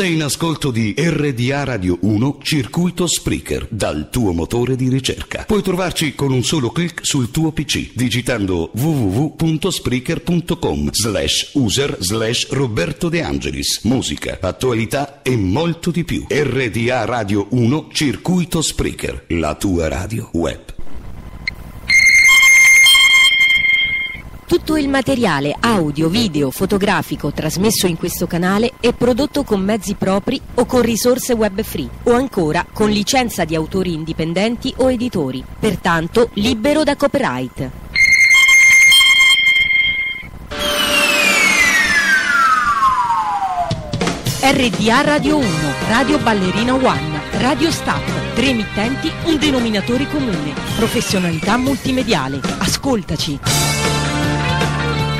Sei in ascolto di RDA Radio 1 Circuito Spreaker dal tuo motore di ricerca. Puoi trovarci con un solo clic sul tuo PC digitando www.spreaker.com slash user slash Roberto De Angelis. Musica, attualità e molto di più. RDA Radio 1 Circuito Spreaker, la tua radio web. Tutto il materiale audio, video, fotografico trasmesso in questo canale è prodotto con mezzi propri o con risorse web free o ancora con licenza di autori indipendenti o editori, pertanto libero da copyright. RDA Radio 1, Radio Ballerina One, Radio Staff, tre emittenti, un denominatore comune, professionalità multimediale. Ascoltaci.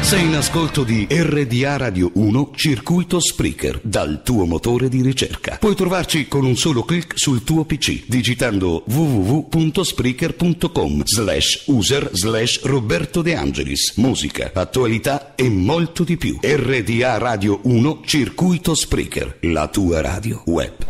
Sei in ascolto di RDA Radio 1 Circuito Spreaker dal tuo motore di ricerca. Puoi trovarci con un solo clic sul tuo PC digitando www.spreaker.com slash user slash Roberto De Angelis. Musica, attualità e molto di più. RDA Radio 1 Circuito Spreaker, la tua radio web.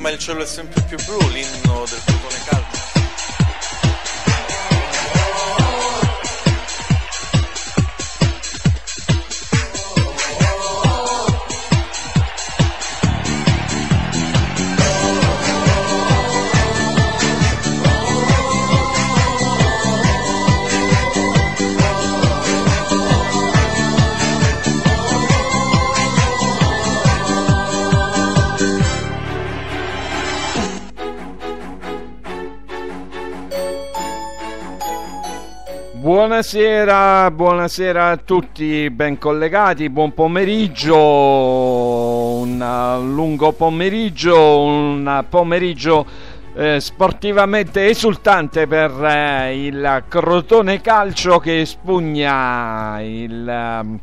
ma il cielo è sempre più blu, l'in- Buonasera, buonasera a tutti ben collegati, buon pomeriggio, un uh, lungo pomeriggio, un pomeriggio eh, sportivamente esultante per eh, il Crotone Calcio che spugna il, um,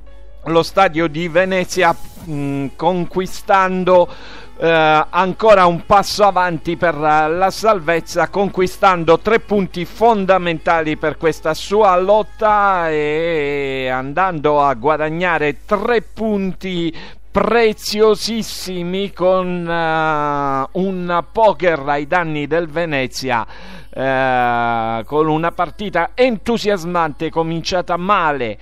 lo stadio di Venezia mh, mm, conquistando eh, ancora un passo avanti per eh, la salvezza conquistando tre punti fondamentali per questa sua lotta e andando a guadagnare tre punti preziosissimi con uh, un poker ai danni del Venezia uh, con una partita entusiasmante cominciata male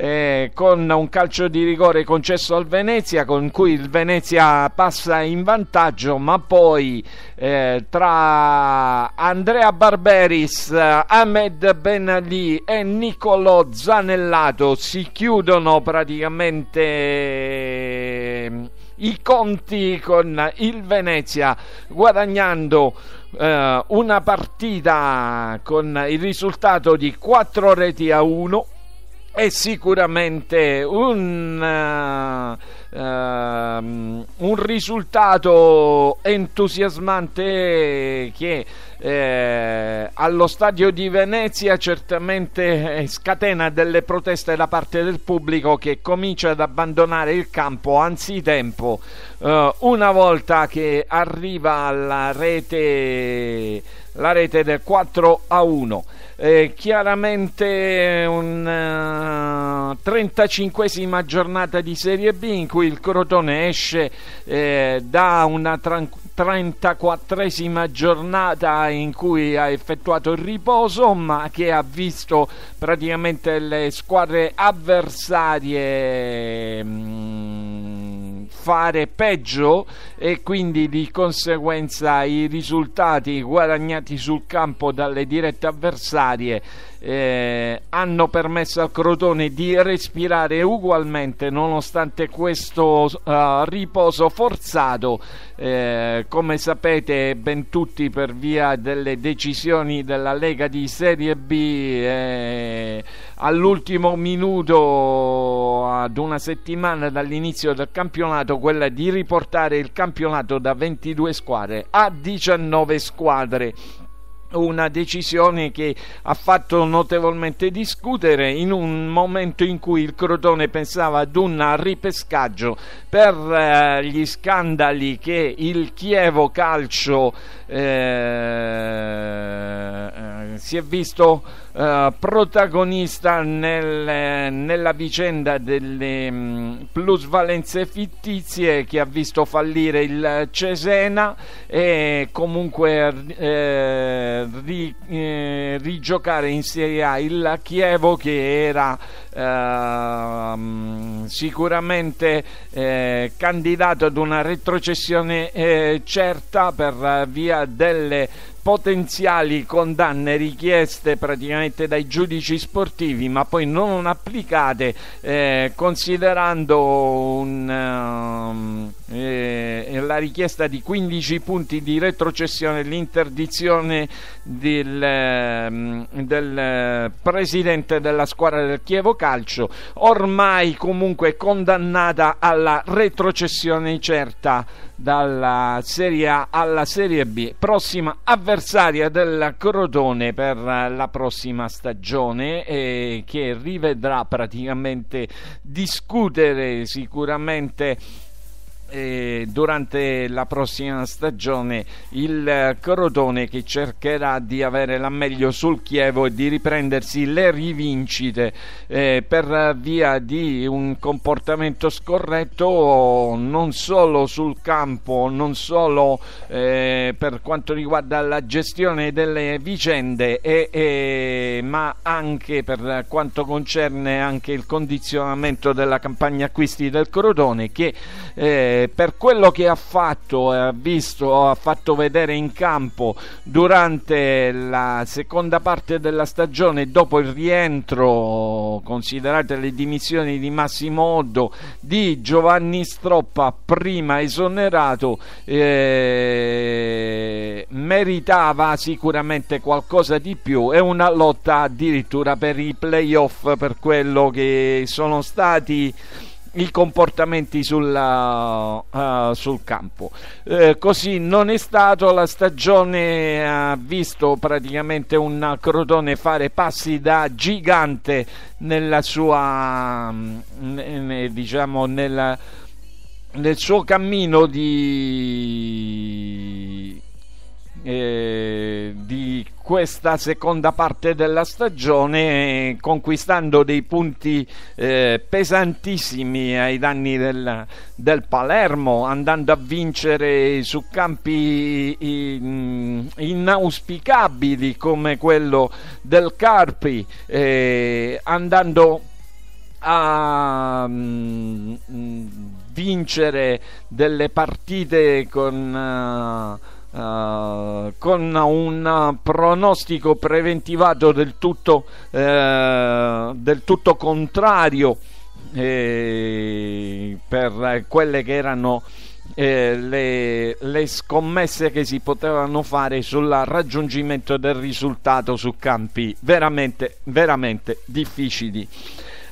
eh, con un calcio di rigore concesso al Venezia con cui il Venezia passa in vantaggio ma poi eh, tra Andrea Barberis, Ahmed Ben Ali e Niccolò Zanellato si chiudono praticamente eh, i conti con il Venezia guadagnando eh, una partita con il risultato di 4 reti a 1 è sicuramente un, uh, um, un risultato entusiasmante che eh, allo stadio di Venezia certamente eh, scatena delle proteste da parte del pubblico che comincia ad abbandonare il campo anzitempo eh, una volta che arriva alla rete la rete del 4 a 1. Eh, chiaramente eh, una eh, 35esima giornata di Serie B in cui il Crotone esce eh, da una tran- 34esima giornata in cui ha effettuato il riposo ma che ha visto praticamente le squadre avversarie. Mm, fare peggio e quindi di conseguenza i risultati guadagnati sul campo dalle dirette avversarie eh, hanno permesso al Crotone di respirare ugualmente nonostante questo eh, riposo forzato eh, come sapete ben tutti per via delle decisioni della Lega di Serie B eh, all'ultimo minuto ad una settimana dall'inizio del campionato quella di riportare il campionato da 22 squadre a 19 squadre una decisione che ha fatto notevolmente discutere in un momento in cui il Crotone pensava ad un ripescaggio per eh, gli scandali che il Chievo Calcio eh, eh si è visto eh, protagonista nel, nella vicenda delle mh, mm, plusvalenze fittizie che ha visto fallire il Cesena e comunque eh, ri, eh, rigiocare in Serie A il Chievo che era ehm, eh, sicuramente candidato ad una retrocessione eh, certa per via delle potenziali condanne richieste praticamente dai giudici sportivi ma poi non applicate eh, considerando un, ehm, eh, la richiesta di 15 punti di retrocessione e l'interdizione del, ehm, del eh, presidente della squadra del Chievo Calcio ormai comunque condannata alla retrocessione certa dalla Serie A alla Serie B, prossima avversaria del Crotone per la prossima stagione eh, che rivedrà praticamente discutere sicuramente eh, durante la prossima stagione il eh, Crotone che cercherà di avere la meglio sul Chievo e di riprendersi le rivincite eh, per via di un comportamento scorretto non solo sul campo, non solo eh, per quanto riguarda la gestione delle vicende, e, e, ma anche per quanto concerne anche il condizionamento della campagna acquisti del Crotone che eh, per quello che ha fatto, eh, ha visto, ha fatto vedere in campo durante la seconda parte della stagione dopo il rientro, considerate le dimissioni di Massimo Oddo, di Giovanni Stroppa, prima esonerato, eh, meritava sicuramente qualcosa di più e una lotta addirittura per i playoff, per quello che sono stati i comportamenti sulla, uh, sul campo. Eh, così non è stato, la stagione ha visto praticamente un Crotone fare passi da gigante nella sua, mm, diciamo, nella, nel suo cammino di, eh, di questa seconda parte della stagione conquistando dei punti eh, pesantissimi ai danni del, del, Palermo andando a vincere su campi in, mm, inauspicabili come quello del Carpi eh, andando a um, vincere delle partite con uh, eh, con un pronostico preventivato del tutto, eh, del tutto contrario eh, per quelle che erano eh, le, le, scommesse che si potevano fare sul raggiungimento del risultato su campi veramente, veramente difficili.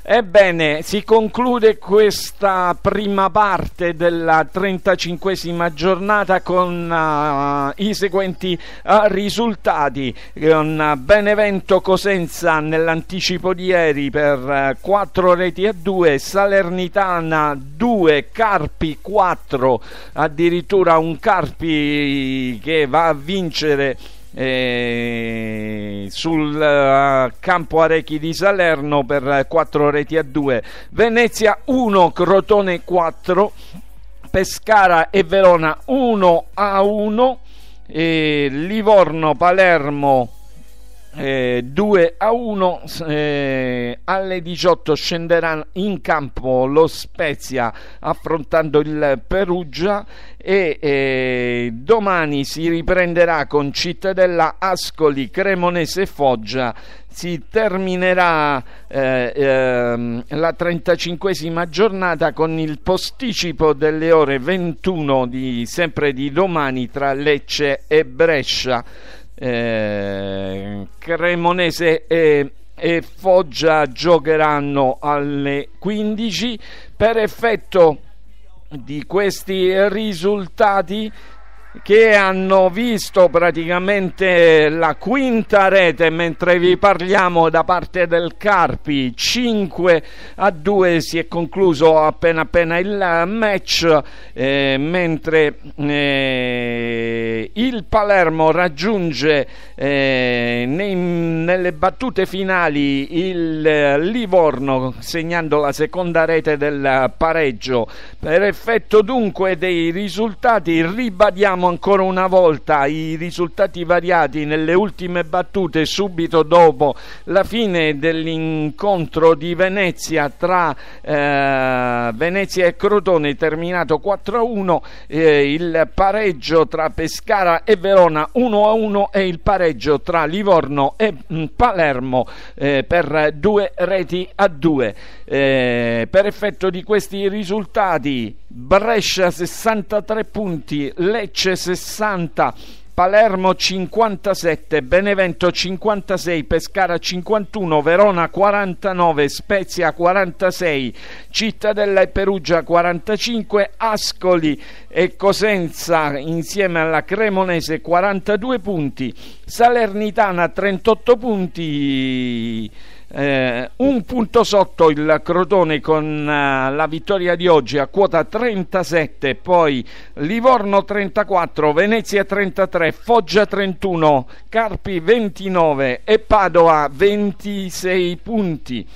Ebbene, si conclude questa prima parte della 35esima giornata con uh, i seguenti uh, risultati. Con Benevento Cosenza nell'anticipo di ieri per 4 eh, reti a 2, Salernitana 2, Carpi 4, addirittura un Carpi che va a vincere eh, sul eh, campo Arechi di Salerno per 4 eh, reti a 2 Venezia 1 Crotone 4 Pescara e Verona 1 a 1 Livorno Palermo eh, 2 a 1 eh, alle 18 scenderà in campo lo Spezia affrontando il Perugia e eh, domani si riprenderà con Cittadella Ascoli, Cremonese e Foggia si terminerà eh, ehm, la 35esima giornata con il posticipo delle ore 21 di, sempre di domani tra Lecce e Brescia eh, Cremonese e, e Foggia giocheranno alle 15 per effetto di questi risultati che hanno visto praticamente la quinta rete mentre vi parliamo da parte del Carpi 5 a 2 si è concluso appena appena il match eh, mentre eh, il Palermo raggiunge eh, nei, nelle battute finali il eh, Livorno segnando la seconda rete del pareggio per effetto dunque dei risultati ribadiamo ancora una volta i risultati variati nelle ultime battute subito dopo la fine dell'incontro di Venezia tra eh, Venezia e Crotone terminato 4-1, eh, il pareggio tra Pescara e Verona 1-1 e il pareggio tra Livorno e mm, Palermo eh, per due reti a due. Eh, per effetto di questi risultati Brescia 63 punti, Lecce 60, Palermo 57, Benevento 56, Pescara 51, Verona 49, Spezia 46, Cittadella e Perugia 45, Ascoli e Cosenza insieme alla Cremonese 42 punti, Salernitana 38 punti. Eh, un punto sotto il Crotone con eh, la vittoria di oggi a quota 37, poi Livorno 34, Venezia 33, Foggia 31, Carpi 29 e Padova 26 punti.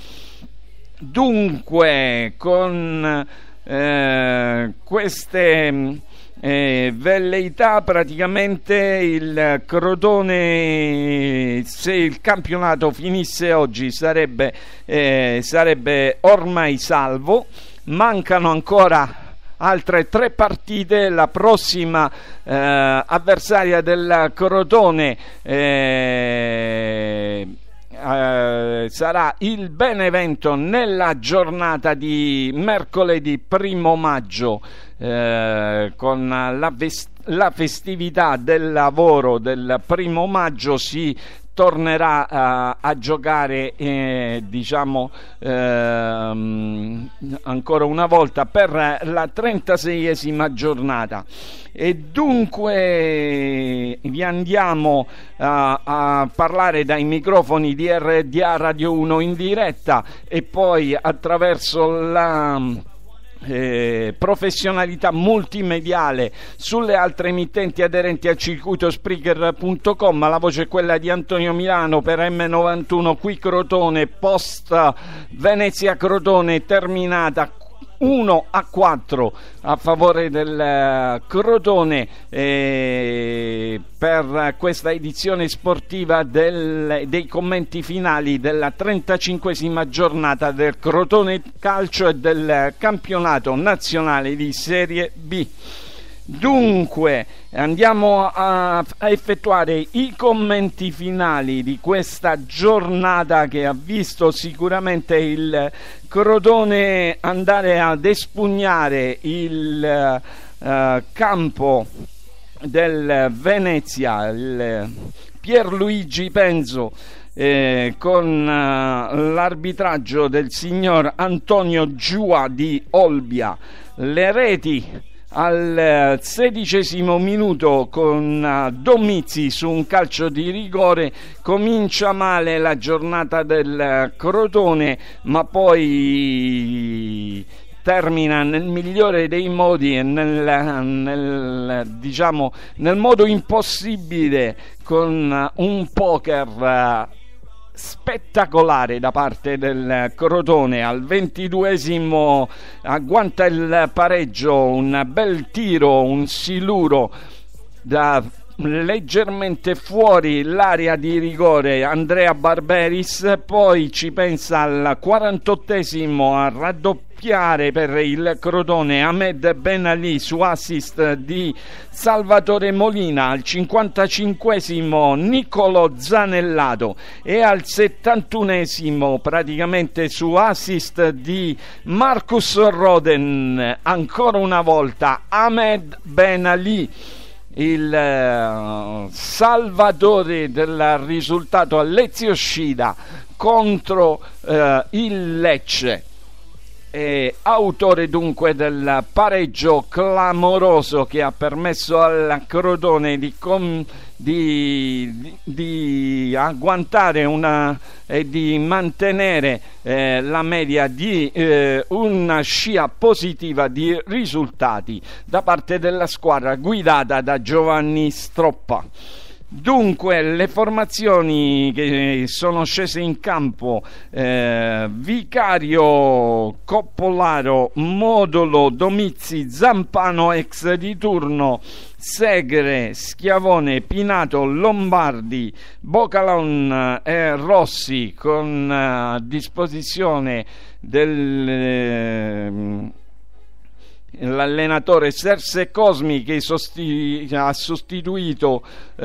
Dunque, con eh, queste eh, velleità praticamente il Crotone se il campionato finisse oggi sarebbe, eh, sarebbe ormai salvo mancano ancora altre tre partite. La prossima eh, avversaria del Crotone eh, eh, sarà il Benevento nella giornata di mercoledì primo maggio eh, con la, vest- la festività del lavoro del primo maggio si tornerà a, a giocare eh, diciamo ehm, ancora una volta per la 36esima giornata e dunque vi andiamo a, a parlare dai microfoni di RDA Radio 1 in diretta e poi attraverso la eh, professionalità multimediale sulle altre emittenti aderenti al circuito Spreaker.com la voce è quella di Antonio Milano per M91 qui Crotone post Venezia Crotone terminata 1 a 4 a favore del eh, Crotone eh, per questa edizione sportiva del, dei commenti finali della 35esima giornata del Crotone Calcio e del campionato nazionale di Serie B. Dunque, andiamo a, a, effettuare i commenti finali di questa giornata che ha visto sicuramente il Crotone andare ad espugnare il eh, campo del Venezia, il Pierluigi Penzo. Eh, con eh, l'arbitraggio del signor Antonio Giua di Olbia le reti al eh, sedicesimo minuto con eh, Domizzi su un calcio di rigore comincia male la giornata del eh, Crotone ma poi termina nel migliore dei modi e nel, nel, diciamo, nel modo impossibile con un poker spettacolare da parte del Crotone al ventiduesimo agguanta il pareggio un bel tiro un siluro da leggermente fuori l'area di rigore Andrea Barberis poi ci pensa al 48 a raddoppiare raddoppiare per il Crotone Ahmed Ben Ali su assist di Salvatore Molina al 55esimo Niccolo Zanellato e al 71esimo praticamente su assist di Marcus Roden ancora una volta Ahmed Ben Ali il eh, salvatore del risultato a Lezio Scida contro eh, il Lecce e autore dunque del pareggio clamoroso che ha permesso al Crotone di, com- di, di, di agguantare una, e di mantenere eh, la media di eh, una scia positiva di risultati da parte della squadra guidata da Giovanni Stroppa. Dunque, le formazioni che sono scese in campo, eh, Vicario, Coppolaro, Modolo, Domizzi, Zampano, ex di turno, Segre, Schiavone, Pinato, Lombardi, Bocalon e eh, Rossi con a eh, disposizione del... Eh, l'allenatore Serse Cosmi che sosti- ha sostituito eh,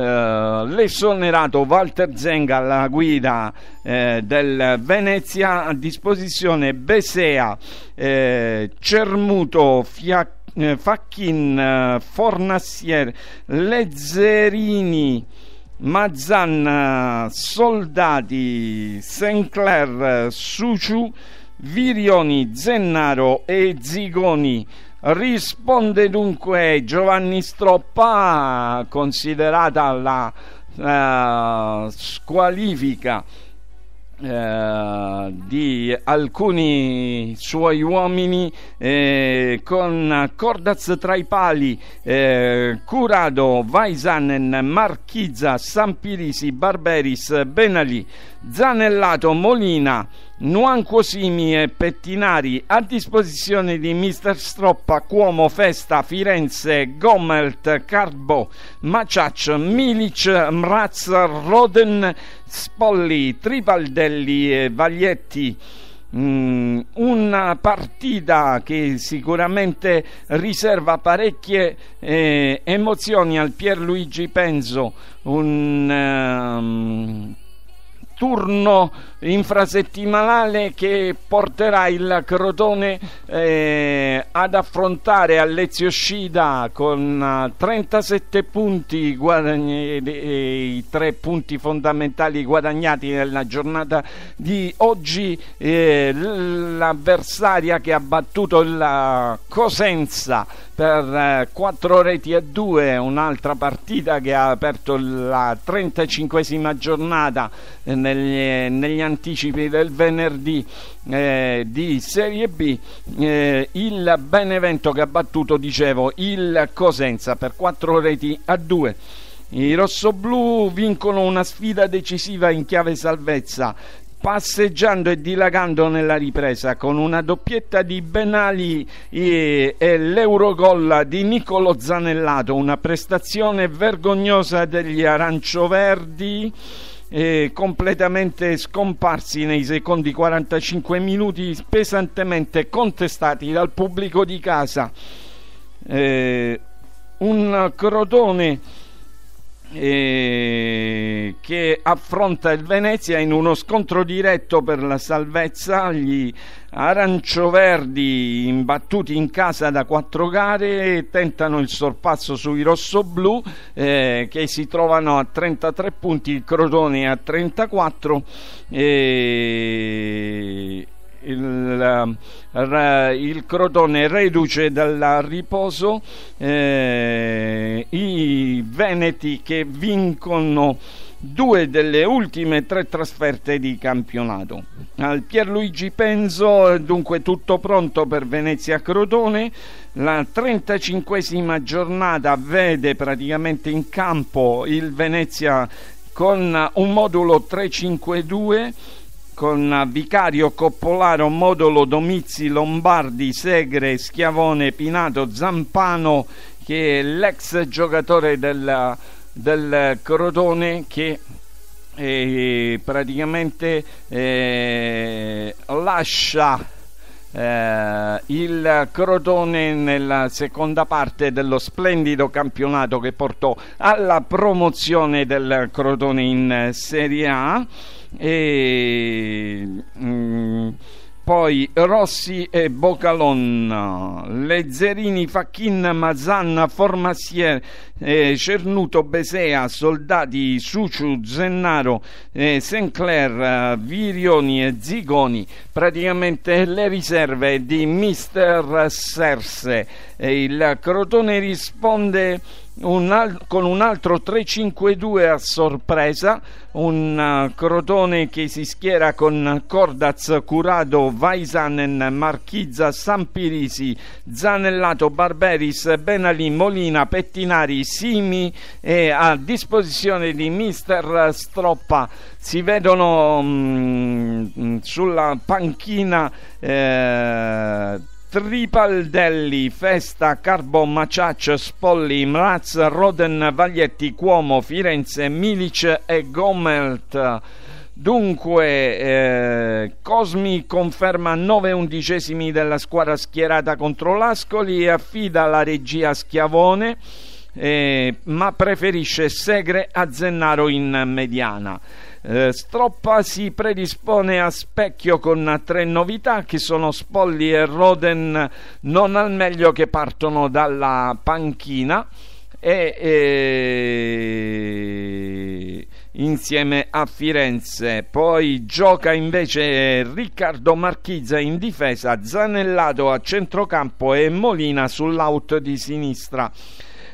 l'esonerato Walter Zenga alla guida eh, del Venezia a disposizione Besea, eh, Cermuto, Fia- eh, Facchin, eh, Fornassier, Lezzerini, Mazzan, eh, Soldati, Sinclair, Suciu, Virioni, Zennaro e Zigoni Risponde dunque Giovanni Stroppa, considerata la eh, squalifica eh, di alcuni suoi uomini eh, con Cordaz tra i pali eh, Curado, Vaisanen, Marchizza, Sampirisi, Barberis, Benali, Zanellato, Molina Nuancosimi Pettinari a disposizione di Mr. Stroppa, Cuomo, Festa, Firenze, Gommelt, Carbo, Maciac, Milic, Mraz, Roden, Spolli, e Vaglietti mm, una partita che sicuramente riserva parecchie eh, emozioni al Pierluigi Penzo, un eh, turno infrasettimanale che porterà il Crotone eh, ad affrontare Alessio Scida con 37 eh, punti guadagn- i tre punti fondamentali guadagnati nella giornata di oggi eh, l'avversaria che ha battuto la Cosenza per 4 eh, reti a 2 un'altra partita che ha aperto la 35esima giornata eh, negli, eh, negli anticipi del venerdì eh, di Serie B eh, il Benevento che ha battuto dicevo il Cosenza per 4 reti a 2 i rossoblù vincono una sfida decisiva in chiave salvezza passeggiando e dilagando nella ripresa con una doppietta di Benali e, e l'Eurogolla di Nicolo Zanellato, una prestazione vergognosa degli arancioverdi. verdi completamente scomparsi nei secondi 45 minuti pesantemente contestati dal pubblico di casa eh, un crotone eh, che affronta il Venezia in uno scontro diretto per la salvezza. Gli arancioverdi, imbattuti in casa da quattro gare, tentano il sorpasso sui rossoblù eh, che si trovano a 33 punti, il Crotone a 34. Eh, il, il crotone reduce dal riposo, eh, i veneti che vincono due delle ultime tre trasferte di campionato. Al Pierluigi Penzo dunque tutto pronto per Venezia Crotone. La 35esima giornata vede praticamente in campo il Venezia con un modulo 352 con Vicario Coppolaro, Modolo, Domizi, Lombardi, Segre, Schiavone, Pinato, Zampano che è l'ex giocatore del, del Crotone che eh, praticamente eh, lascia eh, il Crotone nella seconda parte dello splendido campionato che portò alla promozione del Crotone in Serie A e mh, mm, poi Rossi e Bocalon, Lezzerini, Facchin, Mazzanna, Formassier, eh, Cernuto, Besea, Soldati, Suciu, Zennaro, eh, Sinclair, Virioni e Zigoni, praticamente le riserve di Mister Serse. E il Crotone risponde un al- con un altro 3-5-2 a sorpresa, un uh, Crotone che si schiera con Cordaz, Curado, Vaisanen, Marchizza, Sampirisi, Zanellato, Barberis, Benali, Molina, Pettinari, Simi e a disposizione di Mister Stroppa si vedono mh, mm, mm, sulla panchina eh, Tripaldelli, Festa, Carbo, Maciac, Spolli, Mraz, Roden, Vaglietti, Cuomo, Firenze, Milic e Gomelt. Dunque, eh, Cosmi conferma 9 undicesimi della squadra schierata contro l'Ascoli e affida la regia a Schiavone, eh, ma preferisce Segre a Zennaro in mediana. Eh, Stroppa si predispone a specchio con tre novità che sono Spolli e Roden non al meglio che partono dalla panchina e, e insieme a Firenze. Poi gioca invece Riccardo Marchizza in difesa, Zanellato a centrocampo e Molina sull'out di sinistra.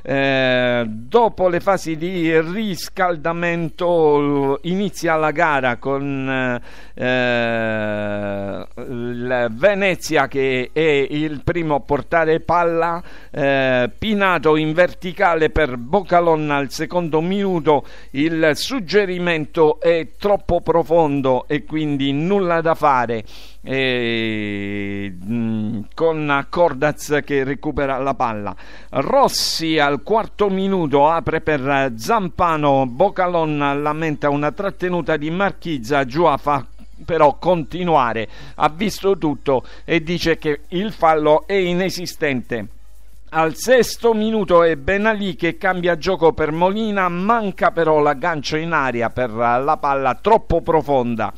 Eh, dopo le fasi di riscaldamento inizia la gara con eh, Venezia che è il primo a portare palla, eh, Pinato in verticale per Bocalonna al secondo minuto, il suggerimento è troppo profondo e quindi nulla da fare e, mh, mm, con Cordaz che recupera la palla Rossi al quarto minuto apre per Zampano Bocalon lamenta una trattenuta di Marchizza Giua fa però continuare ha visto tutto e dice che il fallo è inesistente al sesto minuto è Benalì che cambia gioco per Molina, manca però l'aggancio in aria per la palla troppo profonda.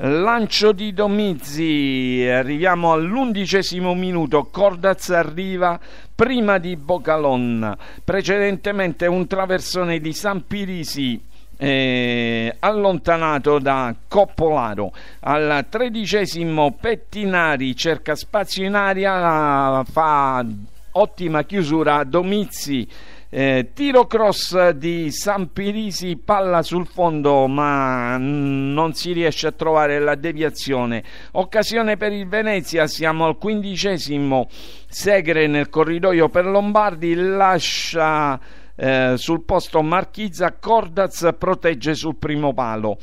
Lancio di Domizzi, arriviamo all'undicesimo minuto, Cordaz arriva prima di Bocalon, precedentemente un traversone di Sampirisi eh, allontanato da Coppolaro al tredicesimo Pettinari cerca spazio in aria fa ottima chiusura Domizzi eh, tiro cross di Sampirisi, palla sul fondo ma non si riesce a trovare la deviazione. Occasione per il Venezia, siamo al quindicesimo. Segre nel corridoio per Lombardi lascia eh, sul posto Marchizza, Cordaz protegge sul primo palo.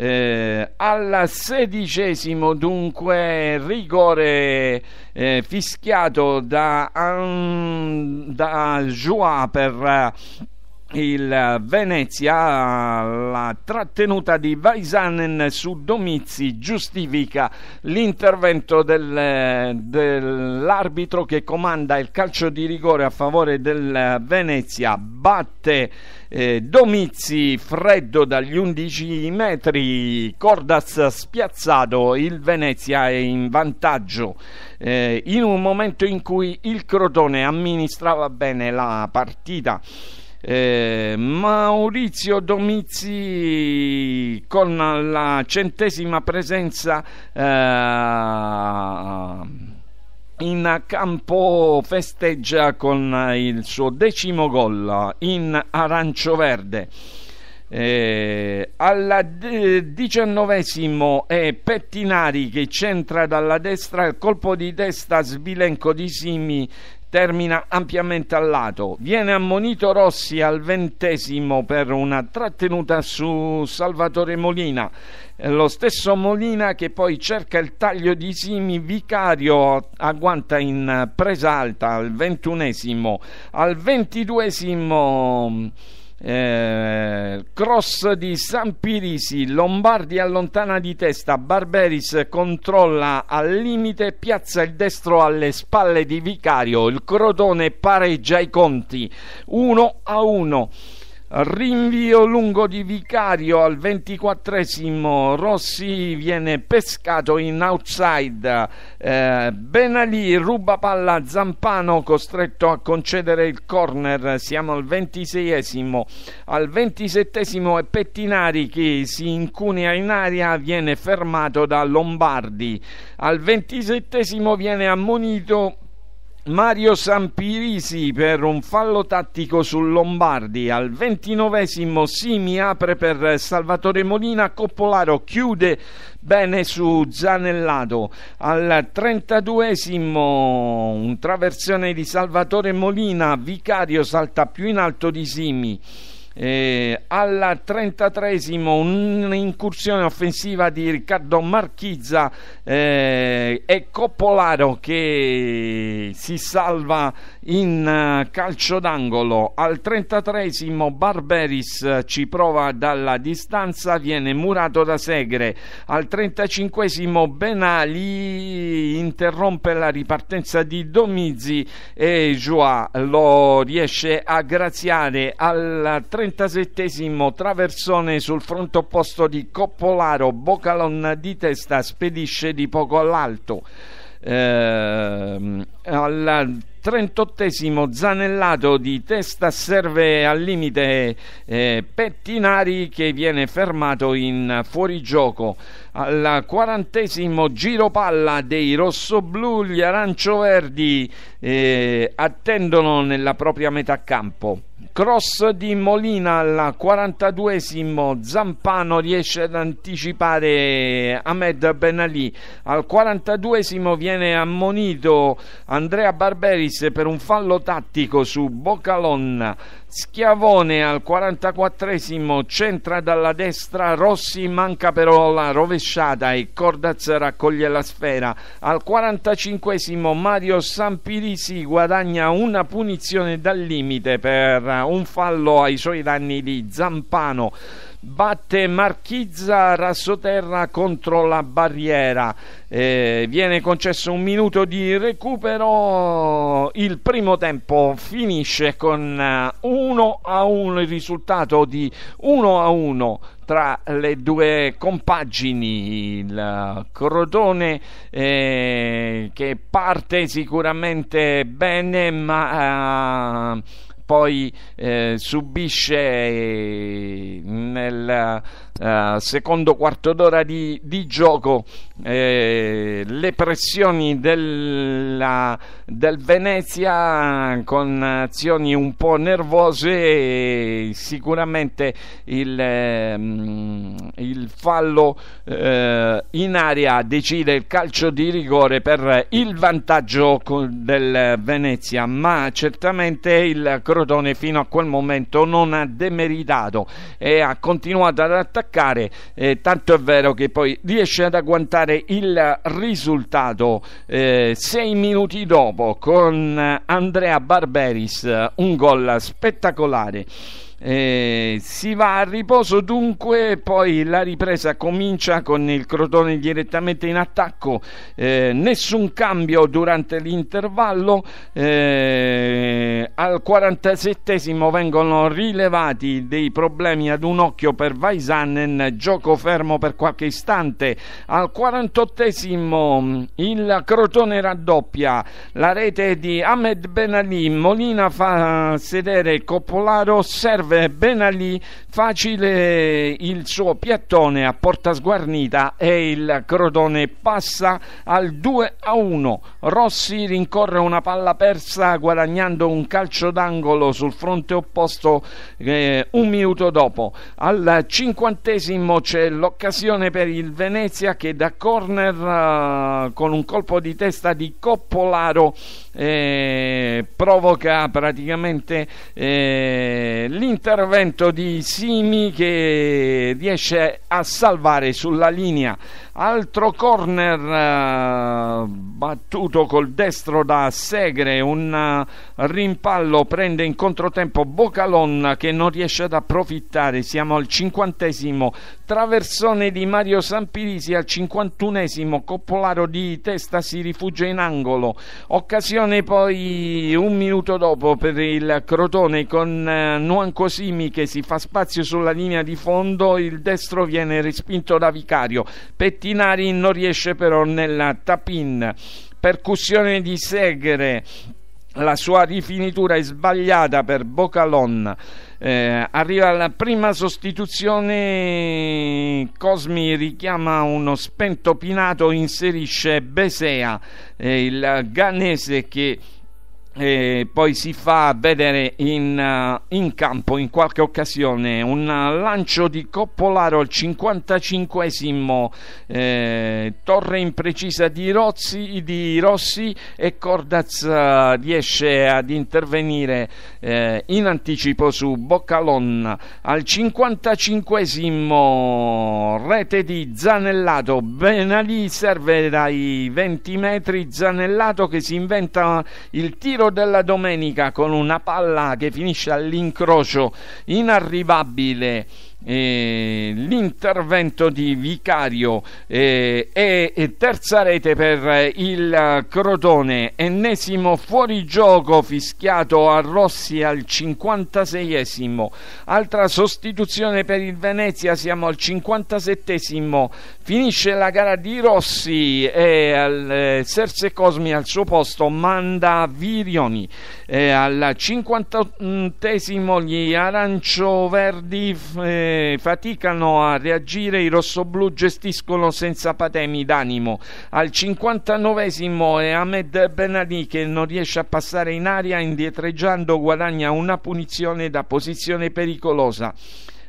Eh, alla sedicesimo dunque rigore eh, fischiato da, um, da Joua per... Uh, il eh, Venezia la trattenuta di Vaisanen su Domizi giustifica l'intervento del, eh, dell'arbitro che comanda il calcio di rigore a favore del eh, Venezia batte eh, Domizi freddo dagli 11 metri Cordas spiazzato il Venezia è in vantaggio eh, in un momento in cui il Crotone amministrava bene la partita eh, Maurizio Domizzi con la centesima presenza eh, in campo festeggia con il suo decimo gol in arancio-verde. Eh, alla d- diciannovesimo è Pettinari che centra dalla destra il colpo di testa sbilenco di Simi termina ampiamente al lato. Viene ammonito Rossi al ventesimo per una trattenuta su Salvatore Molina. Eh, lo stesso Molina che poi cerca il taglio di Simi, Vicario agguanta in presa alta al ventunesimo, al ventiduesimo eh, cross di Sampirisi, Lombardi allontana di testa, Barberis controlla al limite, piazza il destro alle spalle di Vicario, il Crotone pareggia i conti 1 a 1. Rinvio lungo di Vicario al 24esimo, Rossi viene pescato in outside, eh, Benali ruba palla a Zampano costretto a concedere il corner, siamo al 26esimo, al 27esimo è Pettinari che si incunea in aria, viene fermato da Lombardi, al 27esimo viene ammonito Mario Sampirisi per un fallo tattico su Lombardi al ventinovesimo Simi apre per Salvatore Molina Coppolaro chiude bene su Zanellato al trentaduesimo un traversione di Salvatore Molina Vicario salta più in alto di Simi eh, alla 33 un'incursione offensiva di Riccardo Marchizza eh, e Coppolaro che si salva in eh, calcio d'angolo al 33 Barberis eh, ci prova dalla distanza viene murato da Segre al 35 Benali interrompe la ripartenza di Domizzi e Joa lo riesce a graziare al 30 37 traversone sul fronte opposto di Coppolaro, Bocalon di testa spedisce di poco all'alto. Eh, al 38 Zanellato di testa serve al limite eh, Pettinari che viene fermato in fuorigioco al quarantesimo giro palla dei rossoblù gli arancioverdi eh, attendono nella propria metà campo cross di Molina al 42esimo Zampano riesce ad anticipare Ahmed Ben Ali. al 42esimo viene ammonito Andrea Barberis per un fallo tattico su Boccalonna Schiavone al 44esimo centra dalla destra, Rossi manca però la rovesciata e Cordaz raccoglie la sfera. Al 45esimo Mario Sampirisi guadagna una punizione dal limite per un fallo ai suoi danni di Zampano batte Marchizza Rassoterra contro la barriera eh, viene concesso un minuto di recupero il primo tempo finisce con 1 eh, a 1 il risultato di 1 a 1 tra le due compagini il eh, Crotone eh, che parte sicuramente bene ma eh, poi eh, subisce eh, nella eh, secondo quarto d'ora di, di gioco eh, le pressioni della, del Venezia con azioni un po' nervose sicuramente il, ehm, il fallo eh, in aria decide il calcio di rigore per il vantaggio del Venezia ma certamente il Crotone fino a quel momento non ha demeritato e ha continuato ad attaccare attaccare, eh, tanto è vero che poi riesce ad agguantare il risultato eh, sei minuti dopo con Andrea Barberis, un gol spettacolare. Eh, si va a riposo dunque, poi la ripresa comincia con il Crotone direttamente in attacco, eh, nessun cambio durante l'intervallo, eh, al 47 vengono rilevati dei problemi ad un occhio per Vaisanen, gioco fermo per qualche istante, al 48 il Crotone raddoppia, la rete di Ahmed Ben Ali, Molina fa sedere Coppolaro, serve serve ben a lì facile il suo piattone a porta sguarnita e il Crotone passa al 2 a 1 Rossi rincorre una palla persa guadagnando un calcio d'angolo sul fronte opposto eh, un minuto dopo al cinquantesimo c'è l'occasione per il Venezia che da corner eh, con un colpo di testa di Coppolaro eh, provoca praticamente eh, l'interno intervento di Simi che riesce a salvare sulla linea altro corner eh, battuto col destro da Segre un uh, rimpallo prende in controtempo Bocalon che non riesce ad approfittare siamo al cinquantesimo Traversone di Mario Sampirisi al 51esimo, Coppolaro di testa si rifugia in angolo, occasione poi un minuto dopo per il Crotone con eh, Nuanco Simi che si fa spazio sulla linea di fondo, il destro viene respinto da Vicario, Pettinari non riesce però nella tapin, percussione di Segre, la sua rifinitura è sbagliata per Bocalon. Eh, arriva la prima sostituzione, Cosmi richiama uno spento Pinato, inserisce Besea, eh, il ganese che e poi si fa vedere in, eh, in, campo in qualche occasione un lancio di Coppolaro al 55esimo eh, torre imprecisa di, Rozzi, di Rossi e Cordaz eh, riesce ad intervenire eh, in anticipo su Boccalon al 55esimo rete di Zanellato Benalì serve dai 20 metri Zanellato che si inventa il tiro della domenica con una palla che finisce all'incrocio inarrivabile eh, l'intervento di Vicario eh, e, terza rete per il Crotone, ennesimo fuorigioco fischiato a Rossi al 56esimo, altra sostituzione per il Venezia, siamo al 57esimo, finisce la gara di Rossi e al, eh, Serse Cosmi al suo posto manda Virioni eh, al 58 gli arancioverdi eh, faticano a reagire, i rossoblu gestiscono senza patemi d'animo. Al 59 è Ahmed Benali che non riesce a passare in aria, indietreggiando guadagna una punizione da posizione pericolosa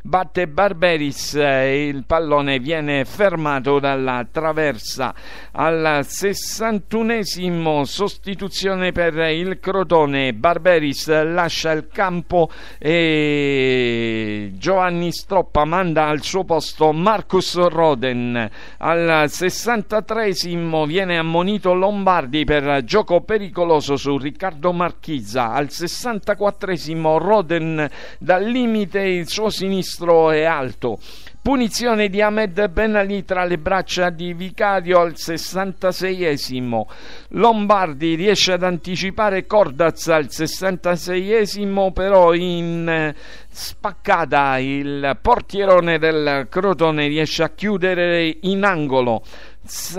batte Barberis e eh, il pallone viene fermato dalla traversa al 61esimo sostituzione per il Crotone Barberis lascia il campo e Giovanni Stroppa manda al suo posto Marcus Roden al 63esimo viene ammonito Lombardi per gioco pericoloso su Riccardo Marchizza al 64esimo Roden dal limite il suo sinistro destro e alto. Punizione di Ahmed Ben Ali tra le braccia di Vicario al 66esimo. Lombardi riesce ad anticipare Cordaz al 66esimo, però in eh, spaccata il portierone del Crotone riesce a chiudere in angolo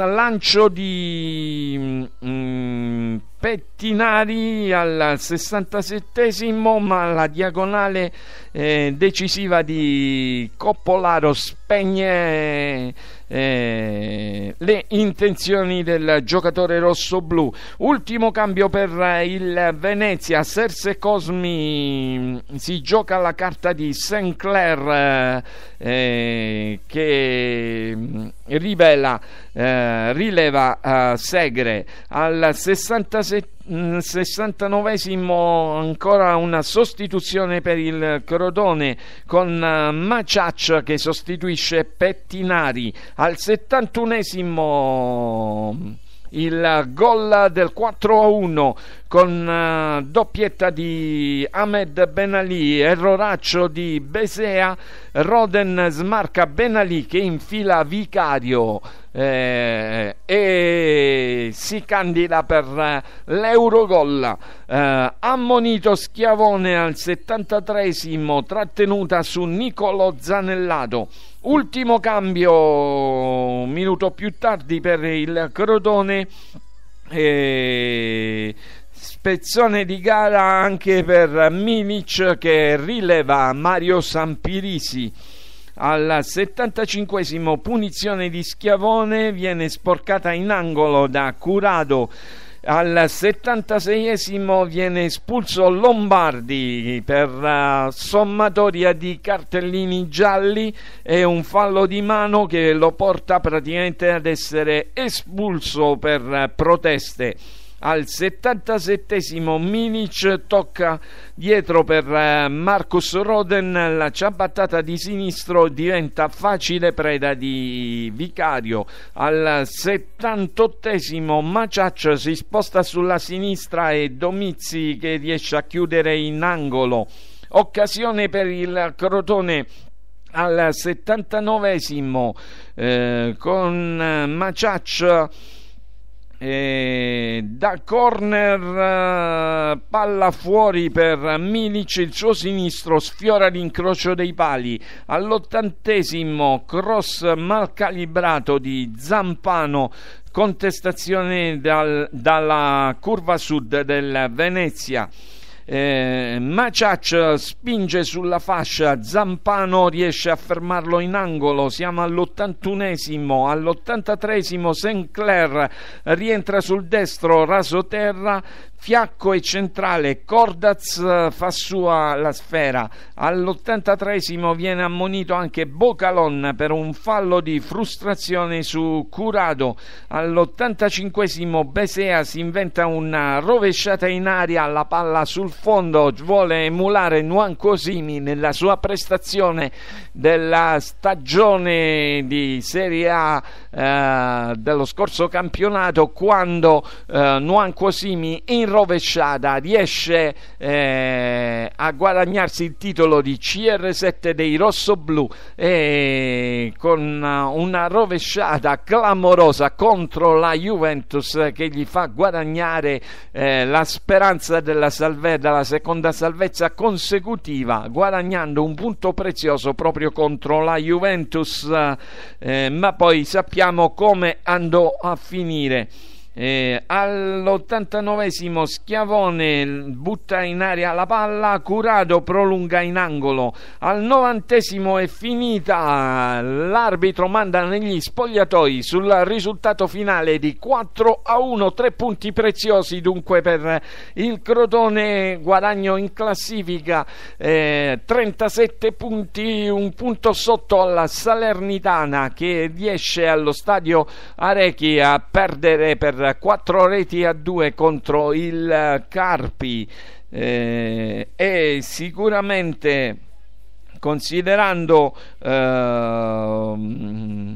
lancio di mm, mm Pettinari al 67esimo, ma la diagonale eh, decisiva di Coppolaro spegne eh, eh, le intenzioni del giocatore rosso-blu. Ultimo cambio per il Venezia, Serse Cosmi mm, si gioca la carta di St. Clair eh, che mm, rivela, eh, rileva eh, Segre al 67 69esimo mm, ancora una sostituzione per il Crodone con eh, Maciaccia che sostituisce Pettinari al 71esimo il gol del 4-1 a con eh, doppietta di Ahmed Ben Ali, erroraccio di Besea, Roden smarca Ben Ali che infila Vicario eh, e si candida per l'Eurogol. Eh, ammonito Schiavone al 73 trattenuta su Nicolo Zanellato. Ultimo cambio, un minuto più tardi per il Crotone. E spezzone di gara anche per Milic che rileva Mario Sampirisi. Al 75 punizione di Schiavone viene sporcata in angolo da Curado al 76esimo viene espulso Lombardi per eh, sommatoria di cartellini gialli e un fallo di mano che lo porta praticamente ad essere espulso per eh, proteste al 77 Minic tocca dietro per eh, Marcus Roden la ciabattata di sinistro diventa facile preda di Vicario al 78 Maciac si sposta sulla sinistra e Domizzi che riesce a chiudere in angolo occasione per il Crotone al 79 eh, con eh, Maciac e da corner eh, palla fuori per Milic il suo sinistro sfiora l'incrocio dei pali all'ottantesimo cross mal calibrato di Zampano contestazione dal, dalla curva sud del Venezia eh, Maciac spinge sulla fascia, Zampano riesce a fermarlo in angolo, siamo all'81esimo, all'83esimo Sinclair rientra sul destro, raso terra, Fiacco e centrale, Cordaz eh, fa sua la sfera. All'83 viene ammonito anche Bocalon per un fallo di frustrazione su Curado. All'85 Besea si inventa una rovesciata in aria, alla palla sul fondo, vuole emulare Nuan Cosimi nella sua prestazione della stagione di Serie A eh, dello scorso campionato quando eh, Nuan Quosimi in rovesciata riesce eh, a guadagnarsi il titolo di CR7 dei rossoblù e con una rovesciata clamorosa contro la Juventus che gli fa guadagnare eh, la speranza della, salve- della seconda salvezza consecutiva guadagnando un punto prezioso proprio contro la Juventus eh, ma poi sappiamo vediamo come andò a finire. Eh, all'89 Schiavone butta in aria la palla, Curado prolunga in angolo. Al 90 è finita, l'arbitro manda negli spogliatoi sul risultato finale di 4 a 1, tre punti preziosi dunque per il Crotone, guadagno in classifica eh, 37 punti, un punto sotto alla Salernitana che riesce allo stadio Arechi a perdere per 4 reti a 2 contro il Carpi eh, e sicuramente considerando eh,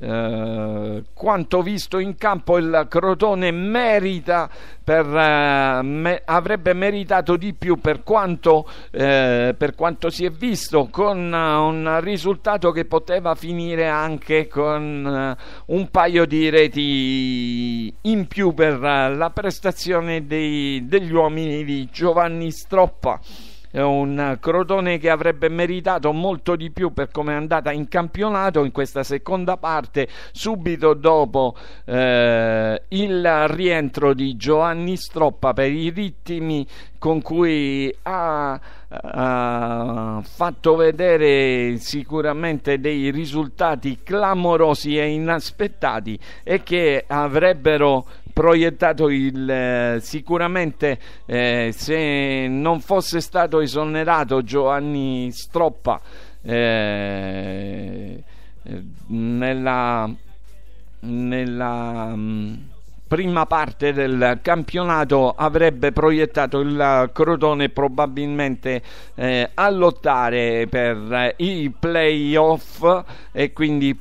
eh, quanto visto in campo il Crotone merita per, eh, me, avrebbe meritato di più per quanto, eh, per quanto si è visto con uh, un risultato che poteva finire anche con uh, un paio di reti in più per uh, la prestazione dei, degli uomini di Giovanni Stroppa è un Crotone che avrebbe meritato molto di più per come è andata in campionato in questa seconda parte subito dopo eh, il rientro di Giovanni Stroppa per i ritmi con cui ha, ha, fatto vedere sicuramente dei risultati clamorosi e inaspettati e che avrebbero proiettato il, eh, sicuramente eh, se non fosse stato esonerato Giovanni Stroppa eh, nella, nella mm, prima parte del campionato avrebbe proiettato il Crotone probabilmente eh, a lottare per eh, i playoff e quindi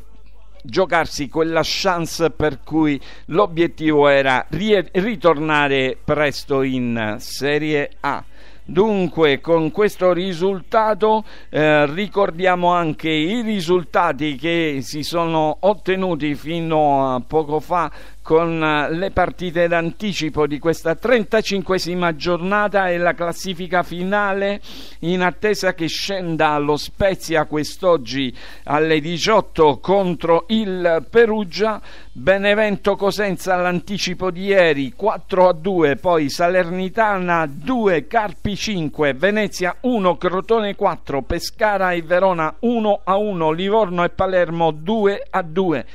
giocarsi quella chance per cui l'obiettivo era ri- ritornare presto in Serie A. Dunque, con questo risultato eh, ricordiamo anche i risultati che si sono ottenuti fino a poco fa con eh, le partite d'anticipo di questa 35esima giornata e la classifica finale in attesa che scenda allo Spezia quest'oggi alle 18 contro il Perugia Benevento Cosenza all'anticipo di ieri 4 a 2, poi Salernitana 2, Carpi 5, Venezia 1, Crotone 4, Pescara e Verona 1 a 1, Livorno e Palermo 2 a 2.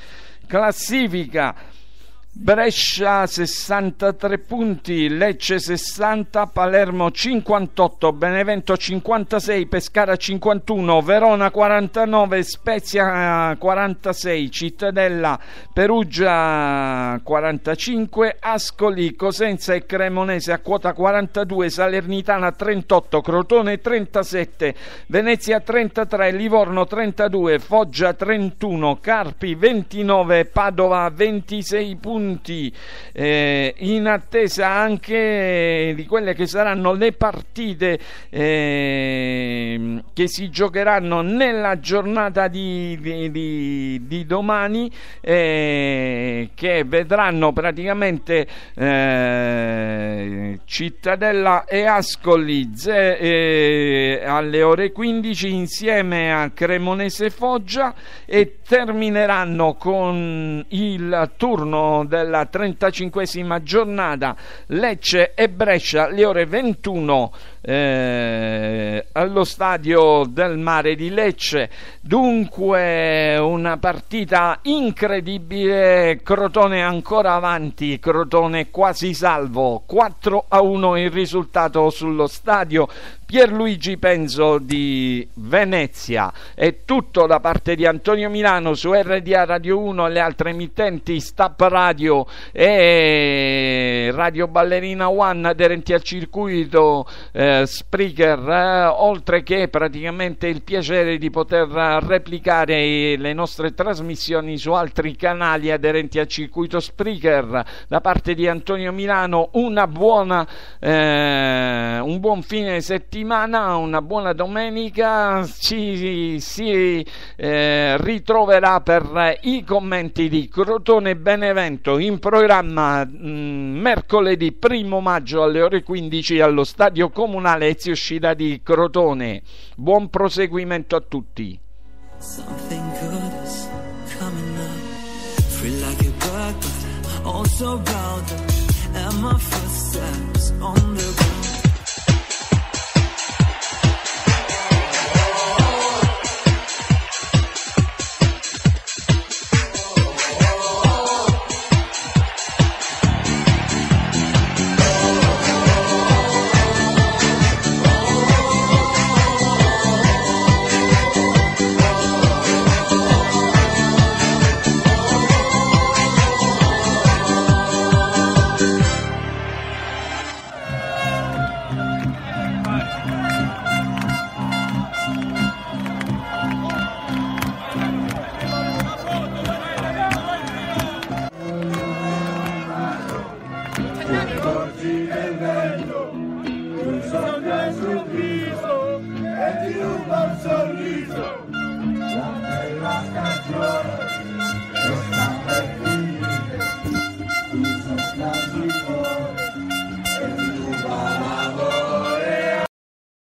Classifica Brescia 63 punti, Lecce 60, Palermo 58, Benevento 56, Pescara 51, Verona 49, Spezia 46, Cittadella, Perugia 45, Ascoli, Cosenza e Cremonese a quota 42, Salernitana 38, Crotone 37, Venezia 33, Livorno 32, Foggia 31, Carpi 29, Padova 26 punti punti eh, in attesa anche di quelle che saranno le partite eh, che si giocheranno nella giornata di, di, di, di domani eh, che vedranno praticamente eh, Cittadella e Ascoli ze, eh, alle ore 15 insieme a Cremonese Foggia e termineranno con il turno della 35 esima giornata Lecce e Brescia le ore 21 eh, allo stadio del mare di Lecce. Dunque una partita incredibile, Crotone ancora avanti, Crotone quasi salvo, 4 a 1 il risultato sullo stadio. Pierluigi Penzo di Venezia. È tutto da parte di Antonio Milano su RDA Radio 1 e le altre emittenti Stap Radio e Radio Ballerina One aderenti al circuito eh, eh, Spreaker, eh, oltre che praticamente il piacere di poter eh, replicare le nostre trasmissioni su altri canali aderenti al circuito Spreaker. Da parte di Antonio Milano, una buona, eh, un buon fine settimana, una buona domenica. Ci si eh, ritroverà per eh, i commenti di Crotone Benevento in programma mh, mm, mercoledì 1 maggio alle ore 15 allo stadio comunale comunale Ezio Uscita di Crotone. Buon proseguimento a tutti. on the ground